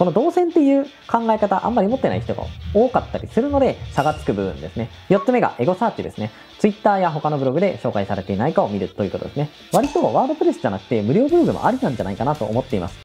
この動線っていう考え方あんまり持ってない人が多かったりするので差がつく部分ですね。4つ目がエゴサーチですね。Twitter や他のブログで紹介されていないかを見るということですね。割とワードプレスじゃなくて無料ブログもありなんじゃないかなと思っています。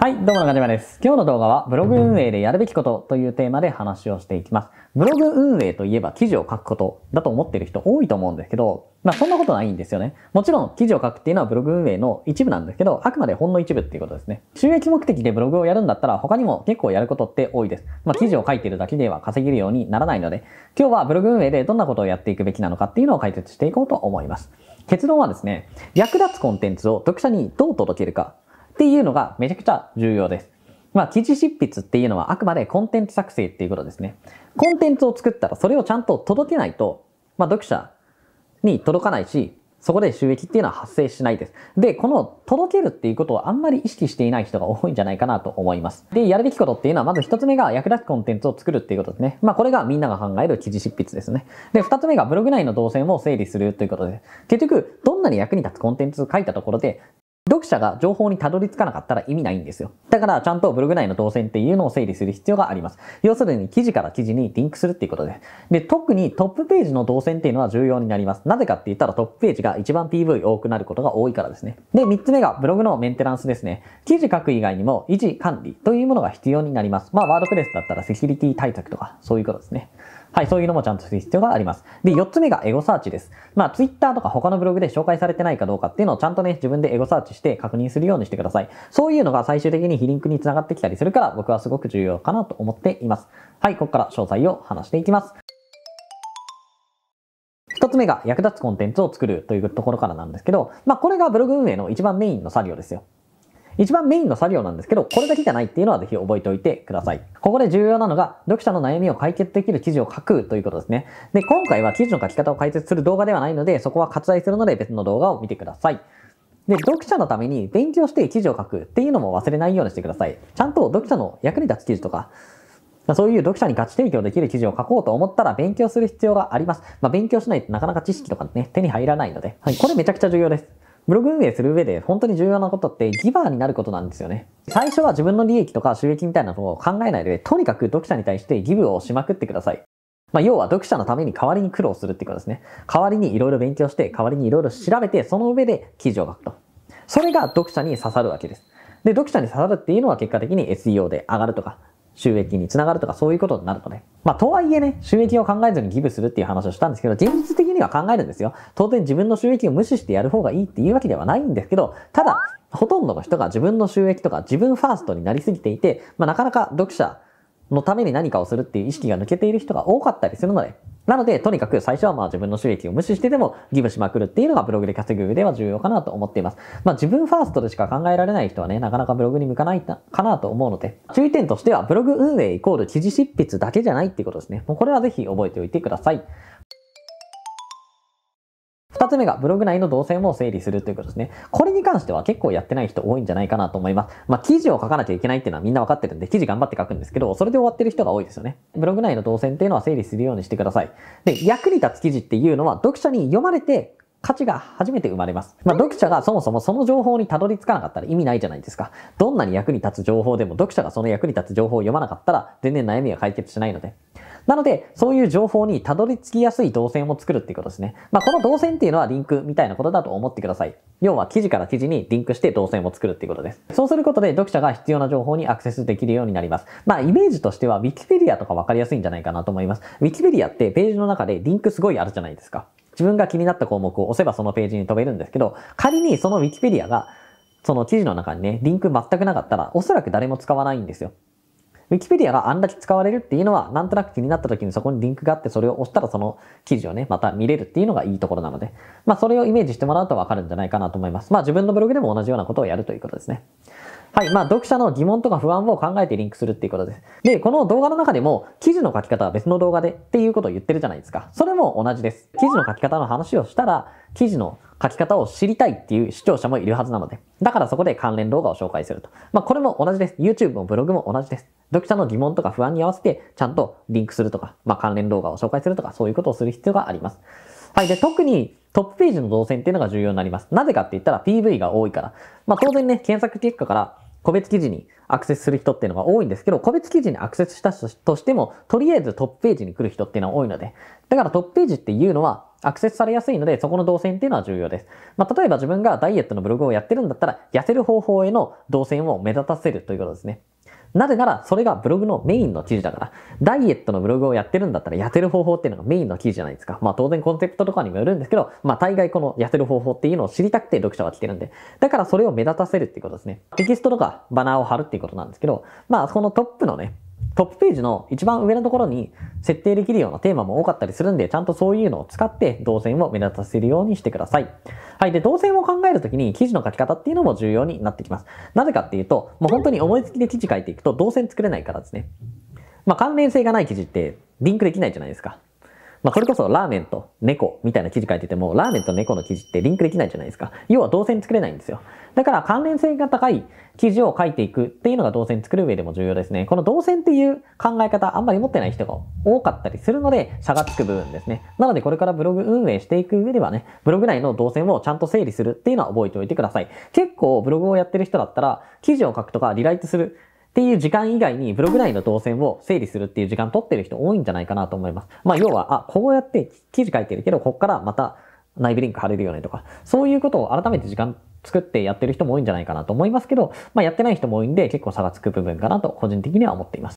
はい、どうも中島です。今日の動画はブログ運営でやるべきことというテーマで話をしていきます。ブログ運営といえば記事を書くことだと思っている人多いと思うんですけど、まあそんなことないんですよね。もちろん記事を書くっていうのはブログ運営の一部なんですけど、あくまでほんの一部っていうことですね。収益目的でブログをやるんだったら他にも結構やることって多いです。まあ記事を書いてるだけでは稼げるようにならないので、今日はブログ運営でどんなことをやっていくべきなのかっていうのを解説していこうと思います。結論はですね、役立つコンテンツを読者にどう届けるかっていうのがめちゃくちゃ重要です。まあ、記事執筆っていうのはあくまでコンテンツ作成っていうことですね。コンテンツを作ったらそれをちゃんと届けないと、まあ、読者に届かないし、そこで収益っていうのは発生しないです。で、この届けるっていうことをあんまり意識していない人が多いんじゃないかなと思います。で、やるべきことっていうのは、まず一つ目が役立つコンテンツを作るっていうことですね。まあこれがみんなが考える記事執筆ですね。で、二つ目がブログ内の動線を整理するということです。結局、どんなに役に立つコンテンツを書いたところで、読者が情報にたどり着かなかったら意味ないんですよ。だからちゃんとブログ内の動線っていうのを整理する必要があります。要するに記事から記事にリンクするっていうことです。で、特にトップページの動線っていうのは重要になります。なぜかって言ったらトップページが一番 PV 多くなることが多いからですね。で、3つ目がブログのメンテナンスですね。記事書く以外にも維持管理というものが必要になります。まあ、ワードプレスだったらセキュリティ対策とかそういうことですね。はい、そういうのもちゃんとする必要があります。で、4つ目がエゴサーチです。まあ、Twitter とか他のブログで紹介されてないかどうかっていうのをちゃんとね、自分でエゴサーチして確認するようにしてください。そういうのが最終的に非リンクにつながってきたりするから、僕はすごく重要かなと思っています。はい、ここから詳細を話していきます。一つ目が役立つコンテンツを作るというところからなんですけど、まあこれがブログ運営の一番メインの作業ですよ。一番メインの作業なんですけど、これだけじゃないっていうのはぜひ覚えておいてください。ここで重要なのが、読者の悩みを解決できる記事を書くということですね。で、今回は記事の書き方を解説する動画ではないので、そこは割愛するので別の動画を見てください。で、読者のために勉強して記事を書くっていうのも忘れないようにしてください。ちゃんと読者の役に立つ記事とか、そういう読者に価値提供できる記事を書こうと思ったら勉強する必要があります。まあ、勉強しないとなかなか知識とかね、手に入らないので、はい、これめちゃくちゃ重要です。ブログ運営する上で本当に重要なことってギバーになることなんですよね。最初は自分の利益とか収益みたいなのを考えないで、とにかく読者に対してギブをしまくってください。まあ、要は読者のために代わりに苦労するってことですね。代わりにいろいろ勉強して、代わりにいろいろ調べて、その上で記事を書くと。それが読者に刺さるわけです。で、読者に刺さるっていうのは結果的に SEO で上がるとか、収益につながるとかそういうことになるとね。まあ、とはいえね、収益を考えずにギブするっていう話をしたんですけど、現実的には考えるんですよ。当然自分の収益を無視してやる方がいいっていうわけではないんですけど、ただ、ほとんどの人が自分の収益とか自分ファーストになりすぎていて、まあ、なかなか読者のために何かをするっていう意識が抜けている人が多かったりするので、なので、とにかく最初はまあ自分の収益を無視してでもギブしまくるっていうのがブログで稼ぐ上では重要かなと思っています。まあ自分ファーストでしか考えられない人はね、なかなかブログに向かないかなと思うので、注意点としてはブログ運営イコール記事執筆だけじゃないっていうことですね。もうこれはぜひ覚えておいてください。2つ目がブログ内の動線を整理するということですね。これに関しては結構やってない人多いんじゃないかなと思います。まあ、記事を書かなきゃいけないっていうのはみんなわかってるんで、記事頑張って書くんですけど、それで終わってる人が多いですよね。ブログ内の動線っていうのは整理するようにしてください。で、役に立つ記事っていうのは読者に読まれて価値が初めて生まれます。まあ、読者がそもそもその情報にたどり着かなかったら意味ないじゃないですか。どんなに役に立つ情報でも読者がその役に立つ情報を読まなかったら全然悩みは解決しないので。なので、そういう情報にたどり着きやすい動線を作るっていうことですね。まあ、この動線っていうのはリンクみたいなことだと思ってください。要は記事から記事にリンクして動線を作るっていうことです。そうすることで読者が必要な情報にアクセスできるようになります。まあ、イメージとしては Wikipedia とかわかりやすいんじゃないかなと思います。Wikipedia ってページの中でリンクすごいあるじゃないですか。自分が気になった項目を押せばそのページに飛べるんですけど、仮にその Wikipedia がその記事の中にね、リンク全くなかったら、おそらく誰も使わないんですよ。ウィキペディアがあんだけ使われるっていうのは、なんとなく気になった時にそこにリンクがあって、それを押したらその記事をね、また見れるっていうのがいいところなので、まあそれをイメージしてもらうとわかるんじゃないかなと思います。まあ自分のブログでも同じようなことをやるということですね。はい。まあ、読者の疑問とか不安を考えてリンクするっていうことです。で、この動画の中でも、記事の書き方は別の動画でっていうことを言ってるじゃないですか。それも同じです。記事の書き方の話をしたら、記事の書き方を知りたいっていう視聴者もいるはずなので。だからそこで関連動画を紹介すると。まあ、これも同じです。YouTube もブログも同じです。読者の疑問とか不安に合わせて、ちゃんとリンクするとか、まあ、関連動画を紹介するとか、そういうことをする必要があります。はい。で、特にトップページの動線っていうのが重要になります。なぜかって言ったら PV が多いから。まあ当然ね、検索結果から個別記事にアクセスする人っていうのが多いんですけど、個別記事にアクセスしたとしても、とりあえずトップページに来る人っていうのは多いので、だからトップページっていうのはアクセスされやすいので、そこの動線っていうのは重要です。まあ、例えば自分がダイエットのブログをやってるんだったら、痩せる方法への動線を目立たせるということですね。なぜなら、それがブログのメインの記事だから。ダイエットのブログをやってるんだったら、痩せる方法っていうのがメインの記事じゃないですか。まあ当然コンセプトとかにもよるんですけど、まあ大概この痩せる方法っていうのを知りたくて読者は来てるんで。だからそれを目立たせるっていうことですね。テキストとかバナーを貼るっていうことなんですけど、まあこのトップのね、トップページの一番上のところに設定できるようなテーマも多かったりするんで、ちゃんとそういうのを使って動線を目立たせるようにしてください。はい。で、動線を考えるときに記事の書き方っていうのも重要になってきます。なぜかっていうと、もう本当に思いつきで記事書いていくと動線作れないからですね。まあ、関連性がない記事ってリンクできないじゃないですか。まあ、それこそラーメンと猫みたいな記事書いてても、ラーメンと猫の記事ってリンクできないじゃないですか。要は動線作れないんですよ。だから関連性が高い記事を書いていくっていうのが動線作る上でも重要ですね。この動線っていう考え方あんまり持ってない人が多かったりするので、差がつく部分ですね。なのでこれからブログ運営していく上ではね、ブログ内の動線をちゃんと整理するっていうのは覚えておいてください。結構ブログをやってる人だったら、記事を書くとかリライトするっていう時間以外にブログ内の動線を整理するっていう時間取ってる人多いんじゃないかなと思います。まあ要は、あ、こうやって記事書いてるけど、こっからまた内部リンク貼れるよねとか、そういうことを改めて時間作ってやってる人も多いんじゃないかなと思いますけど、まあやってない人も多いんで結構差がつく部分かなと個人的には思っています。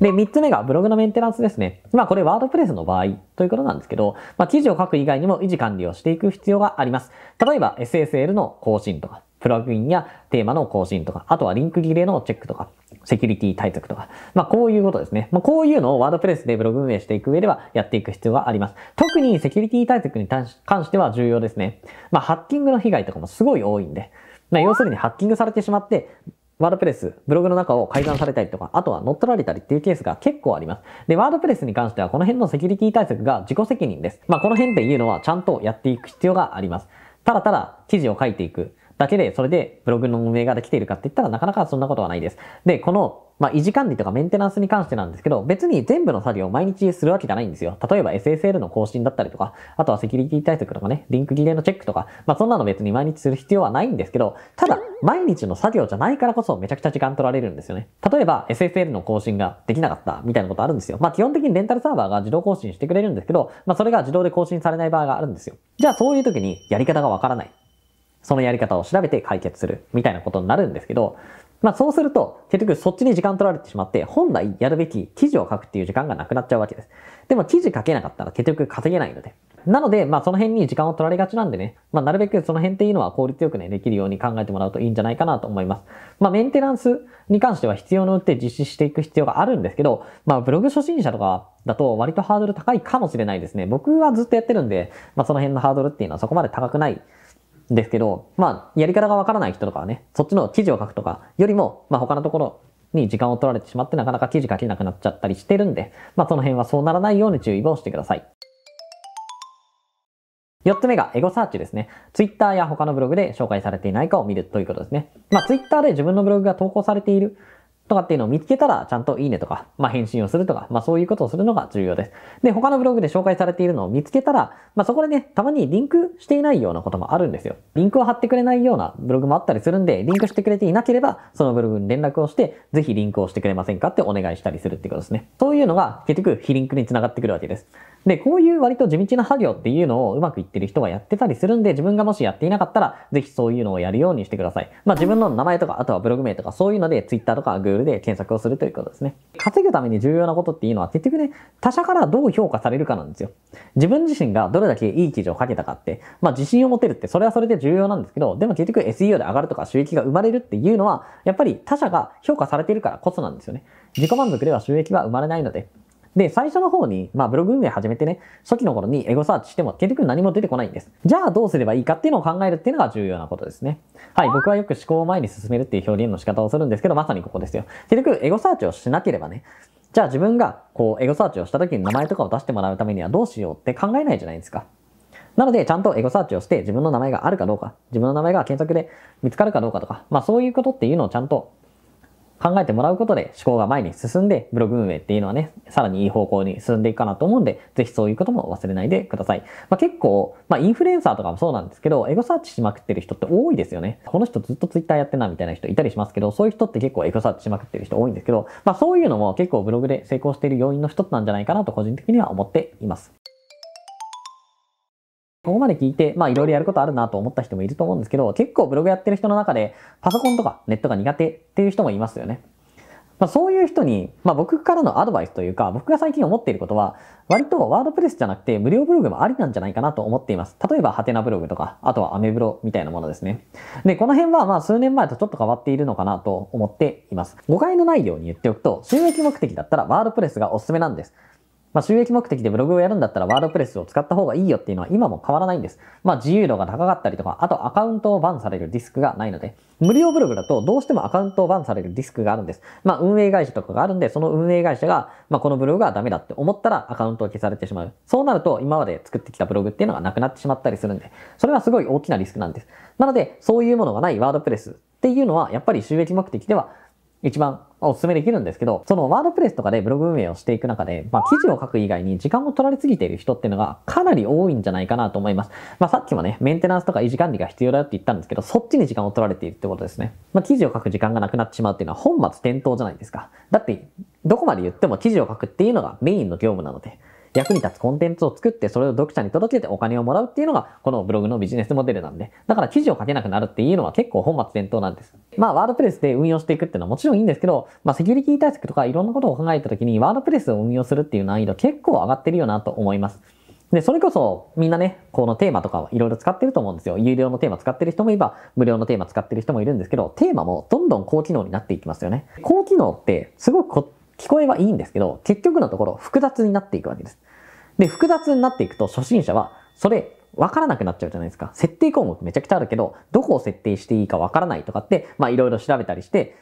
で、3つ目がブログのメンテナンスですね。まあこれワードプレスの場合ということなんですけど、まあ記事を書く以外にも維持管理をしていく必要があります。例えば SSL の更新とか、プラグインやテーマの更新とか、あとはリンク切れのチェックとか、セキュリティ対策とか、まあこういうことですね。まあこういうのをワードプレスでブログ運営していく上ではやっていく必要があります。特にセキュリティ対策に関しては重要ですね。まあハッキングの被害とかもすごい多いんで、まあ要するにハッキングされてしまって、ワードプレス、ブログの中を改ざんされたりとか、あとは乗っ取られたりっていうケースが結構あります。で、ワードプレスに関してはこの辺のセキュリティ対策が自己責任です。まあこの辺っていうのはちゃんとやっていく必要があります。ただただ記事を書いていく。だけで、それでブログの運営ができているかって言ったらなかなかそんなことはないです。で、この、まあ、維持管理とかメンテナンスに関してなんですけど、別に全部の作業を毎日するわけじゃないんですよ。例えば SSL の更新だったりとか、あとはセキュリティ対策とかね、リンク切れのチェックとか、まあ、そんなの別に毎日する必要はないんですけど、ただ、毎日の作業じゃないからこそめちゃくちゃ時間取られるんですよね。例えば、SSL の更新ができなかったみたいなことあるんですよ。まあ、基本的にレンタルサーバーが自動更新してくれるんですけど、まあ、それが自動で更新されない場合があるんですよ。じゃあ、そういう時にやり方がわからない。そのやり方を調べて解決するみたいなことになるんですけど、まあそうすると、結局そっちに時間取られてしまって、本来やるべき記事を書くっていう時間がなくなっちゃうわけです。でも記事書けなかったら結局稼げないので。なので、まあその辺に時間を取られがちなんでね、まあなるべくその辺っていうのは効率よくね、できるように考えてもらうといいんじゃないかなと思います。まあメンテナンスに関しては必要の応って実施していく必要があるんですけど、まあブログ初心者とかだと割とハードル高いかもしれないですね。僕はずっとやってるんで、まあその辺のハードルっていうのはそこまで高くないですけど、まあ、やり方がわからない人とかはね、そっちの記事を書くとかよりも、まあ他のところに時間を取られてしまってなかなか記事書けなくなっちゃったりしてるんで、まあその辺はそうならないように注意をしてください。4つ目がエゴサーチですね。Twitter や他のブログで紹介されていないかを見るということですね。まあ Twitter で自分のブログが投稿されているとかっていうのを見つけたら、ちゃんといいねとか、まあ、返信をするとか、まあ、そういうことをするのが重要です。で、他のブログで紹介されているのを見つけたら、まあ、そこでね、たまにリンクしていないようなこともあるんですよ。リンクを貼ってくれないようなブログもあったりするんで、リンクしてくれていなければ、そのブログに連絡をして、ぜひリンクをしてくれませんかってお願いしたりするってことですね。そういうのが、結局、非リンクにつながってくるわけです。で、こういう割と地道な作業っていうのをうまくいってる人はやってたりするんで、自分がもしやっていなかったら、ぜひそういうのをやるようにしてください。まあ自分の名前とか、あとはブログ名とか、そういうので Twitter とか Google で検索をするということですね。稼ぐために重要なことっていうのは、結局ね、他者からどう評価されるかなんですよ。自分自身がどれだけいい記事を書けたかって、まあ自信を持てるって、それはそれで重要なんですけど、でも結局 SEO で上がるとか収益が生まれるっていうのは、やっぱり他者が評価されているからこそなんですよね。自己満足では収益は生まれないので、で、最初の方に、まあブログ運営始めてね、初期の頃にエゴサーチしても結局何も出てこないんです。じゃあどうすればいいかっていうのを考えるっていうのが重要なことですね。はい、僕はよく思考を前に進めるっていう表現の仕方をするんですけど、まさにここですよ。結局エゴサーチをしなければね、じゃあ自分がこうエゴサーチをした時に名前とかを出してもらうためにはどうしようって考えないじゃないですか。なので、ちゃんとエゴサーチをして、自分の名前があるかどうか、自分の名前が検索で見つかるかどうかとか、まあそういうことっていうのをちゃんと考えてもらうことで思考が前に進んで、ブログ運営っていうのはね、さらにいい方向に進んでいくかなと思うんで、ぜひそういうことも忘れないでください。まあ、結構、まあ、インフルエンサーとかもそうなんですけど、エゴサーチしまくってる人って多いですよね。この人ずっと Twitter やってなみたいな人いたりしますけど、そういう人って結構エゴサーチしまくってる人多いんですけど、まあ、そういうのも結構ブログで成功している要因の一つなんじゃないかなと個人的には思っています。ここまで聞いて、まあいろいろやることあるなと思った人もいると思うんですけど、結構ブログやってる人の中で、パソコンとかネットが苦手っていう人もいますよね。まあそういう人に、まあ僕からのアドバイスというか、僕が最近思っていることは、割とワードプレスじゃなくて無料ブログもありなんじゃないかなと思っています。例えば、ハテナブログとか、あとはアメブロみたいなものですね。で、この辺はまあ数年前とちょっと変わっているのかなと思っています。誤解のないように言っておくと、収益目的だったらワードプレスがおすすめなんです。まあ、収益目的でブログをやるんだったらワードプレスを使った方がいいよっていうのは今も変わらないんです。まあ、自由度が高かったりとか、あとアカウントをバンされるディスクがないので、無料ブログだとどうしてもアカウントをバンされるディスクがあるんです。まあ、運営会社とかがあるんで、その運営会社が、まあ、このブログがダメだって思ったらアカウントを消されてしまう。そうなると、今まで作ってきたブログっていうのがなくなってしまったりするんで、それはすごい大きなリスクなんです。なので、そういうものがないワードプレスっていうのは、やっぱり収益目的では一番お勧めできるんですけど、そのワードプレスとかでブログ運営をしていく中で、まあ記事を書く以外に時間を取られすぎている人っていうのがかなり多いんじゃないかなと思います。まあさっきもね、メンテナンスとか維持管理が必要だよって言ったんですけど、そっちに時間を取られているってことですね。まあ記事を書く時間がなくなってしまうっていうのは本末転倒じゃないですか。だって、どこまで言っても記事を書くっていうのがメインの業務なので、役に立つコンテンツを作って、それを読者に届けてお金をもらうっていうのが、このブログのビジネスモデルなんで。だから記事を書けなくなるっていうのは結構本末転倒なんです。まあ、ワードプレスで運用していくっていうのはもちろんいいんですけど、まあ、セキュリティ対策とかいろんなことを考えた時に、ワードプレスを運用するっていう難易度結構上がってるよなと思います。で、それこそみんなね、このテーマとかをいろいろ使ってると思うんですよ。有料のテーマ使ってる人もいれば、無料のテーマ使ってる人もいるんですけど、テーマもどんどん高機能になっていきますよね。高機能ってすごく聞こえはいいんですけど、結局のところ複雑になっていくわけです。で、複雑になっていくと初心者は、それ、わからなくなっちゃうじゃないですか。設定項目めちゃくちゃあるけど、どこを設定していいかわからないとかって、まあいろいろ調べたりして、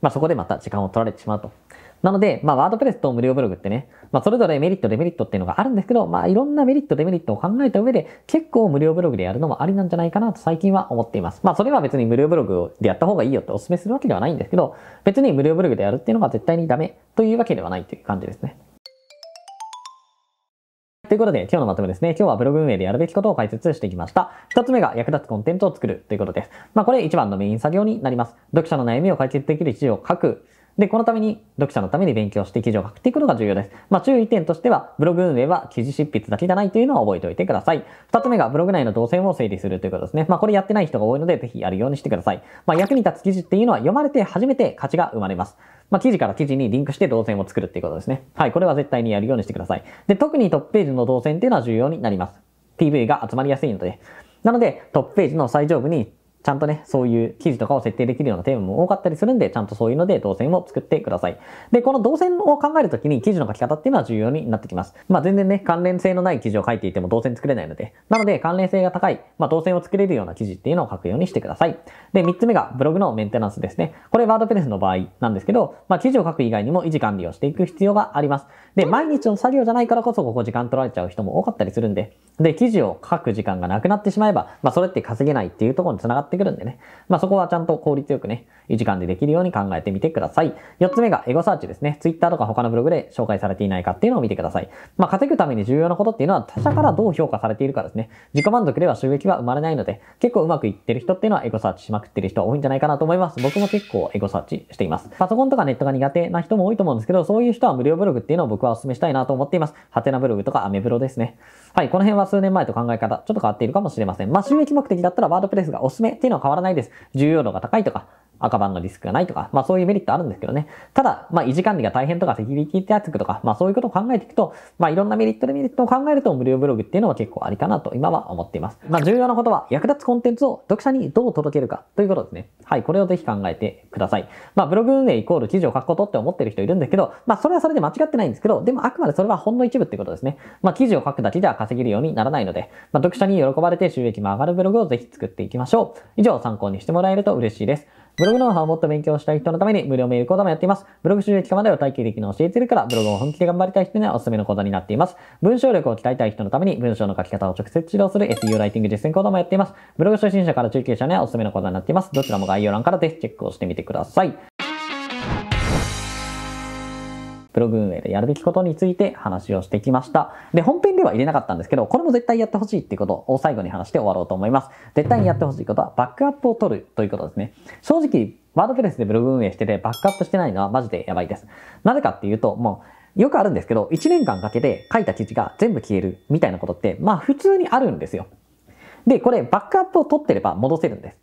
まあそこでまた時間を取られてしまうと。なので、まあワードプレスと無料ブログってね、まあそれぞれメリット、デメリットっていうのがあるんですけど、まあいろんなメリット、デメリットを考えた上で、結構無料ブログでやるのもありなんじゃないかなと最近は思っています。まあそれは別に無料ブログでやった方がいいよってお勧めするわけではないんですけど、別に無料ブログでやるっていうのが絶対にダメというわけではないという感じですね。ということで、今日のまとめですね。今日はブログ運営でやるべきことを解説してきました。一つ目が役立つコンテンツを作るということです。まあ、これ一番のメイン作業になります。読者の悩みを解決できる記事を書く。で、このために読者のために勉強して記事を書くっていくのが重要です。まあ注意点としては、ブログ運営は記事執筆だけじゃないというのは覚えておいてください。二つ目がブログ内の動線を整理するということですね。まあこれやってない人が多いので、ぜひやるようにしてください。まあ役に立つ記事っていうのは読まれて初めて価値が生まれます。まあ記事から記事にリンクして動線を作るっていうことですね。はい、これは絶対にやるようにしてください。で、特にトップページの動線っていうのは重要になります。PV が集まりやすいので。なので、トップページの最上部にちゃんとね、そういう記事とかを設定できるようなテーマも多かったりするんで、ちゃんとそういうので動線を作ってください。で、この動線を考えるときに記事の書き方っていうのは重要になってきます。まあ全然ね、関連性のない記事を書いていても動線作れないので、なので関連性が高い、まあ動線を作れるような記事っていうのを書くようにしてください。で、3つ目がブログのメンテナンスですね。これワードプレスの場合なんですけど、まあ記事を書く以外にも維持管理をしていく必要があります。で、毎日の作業じゃないからこそここ時間取られちゃう人も多かったりするんで、で、記事を書く時間がなくなってしまえば、まあそれって稼げないっていうところに繋がってってくるんでね。まあ、そこはちゃんと効率よくね、い時間でできるように考えてみてください。4つ目がエゴサーチですね。Twitter とか他のブログで紹介されていないかっていうのを見てください。まあ、稼ぐために重要なことっていうのは他者からどう評価されているかですね。自己満足では収益は生まれないので、結構うまくいってる人っていうのはエゴサーチしまくってる人多いんじゃないかなと思います。僕も結構エゴサーチしています。パソコンとかネットが苦手な人も多いと思うんですけど、そういう人は無料ブログっていうのを僕はお勧めしたいなと思っています。ハテナブログとかアメブロですね。はい、この辺は数年前と考え方、ちょっと変わっているかもしれません。まあ、収益目的だったらワードプレスがおすすめっていうのは変わらないです。重要度が高いとか、赤番のリスクがないとか、まあそういうメリットあるんですけどね。ただ、まあ維持管理が大変とか、セキュリティ厚くとか、まあそういうことを考えていくと、まあいろんなメリットでメリットを考えると、無料ブログっていうのは結構ありかなと今は思っています。まあ重要なことは、役立つコンテンツを読者にどう届けるかということですね。はい、これをぜひ考えてください。まあブログ運営イコール記事を書くことって思ってる人いるんですけど、まあそれはそれで間違ってないんですけど、でもあくまでそれはほんの一部ってことですね。まあ記事を書くだけでは稼げるようにならないので、まあ読者に喜ばれて収益も上がるブログをぜひ作っていきましょう。以上参考にしてもらえると嬉しいです。ブログノウハウをもっと勉強したい人のために無料メール講座もやっています。ブログ収益化までを体系的に教えているから、ブログを本気で頑張りたい人にはおすすめの講座になっています。文章力を鍛えたい人のために文章の書き方を直接指導する SEO ライティング実践講座もやっています。ブログ初心者から中級者にはおすすめの講座になっています。どちらも概要欄からぜひチェックをしてみてください。ブログ運営でやるべきことについて話をしてきました。で、本編では入れなかったんですけど、これも絶対やってほしいっていうことを最後に話して終わろうと思います。絶対にやってほしいことは、バックアップを取るということですね。正直、ワードプレスでブログ運営してて、バックアップしてないのはマジでやばいです。なぜかっていうと、もう、よくあるんですけど、1年間かけて書いた記事が全部消えるみたいなことって、まあ普通にあるんですよ。で、これバックアップを取ってれば戻せるんです。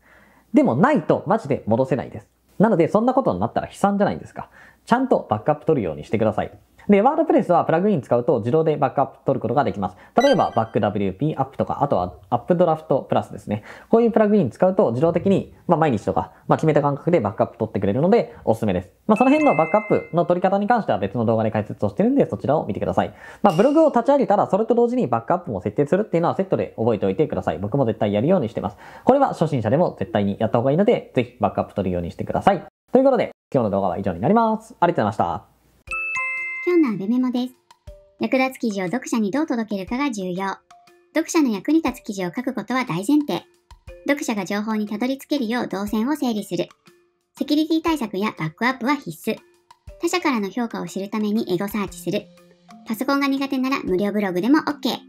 でもないとマジで戻せないです。なのでそんなことになったら悲惨じゃないですか。ちゃんとバックアップ取るようにしてください。で、ワードプレスはプラグイン使うと自動でバックアップ取ることができます。例えば、バック WP アップとか、あとはアップドラフトプラスですね。こういうプラグイン使うと自動的に、まあ、毎日とか、まあ、決めた感覚でバックアップ取ってくれるのでおすすめです。まあ、その辺のバックアップの取り方に関しては別の動画で解説をしてるんで、そちらを見てください。まあ、ブログを立ち上げたら、それと同時にバックアップも設定するっていうのはセットで覚えておいてください。僕も絶対やるようにしてます。これは初心者でも絶対にやった方がいいので、ぜひバックアップ取るようにしてください。ということで、今日の動画は以上になります。ありがとうございました。今日のアベメモです。役立つ記事を読者にどう届けるかが重要。読者の役に立つ記事を書くことは大前提。読者が情報にたどり着けるよう動線を整理する。セキュリティ対策やバックアップは必須。他者からの評価を知るためにエゴサーチする。パソコンが苦手なら無料ブログでも OK。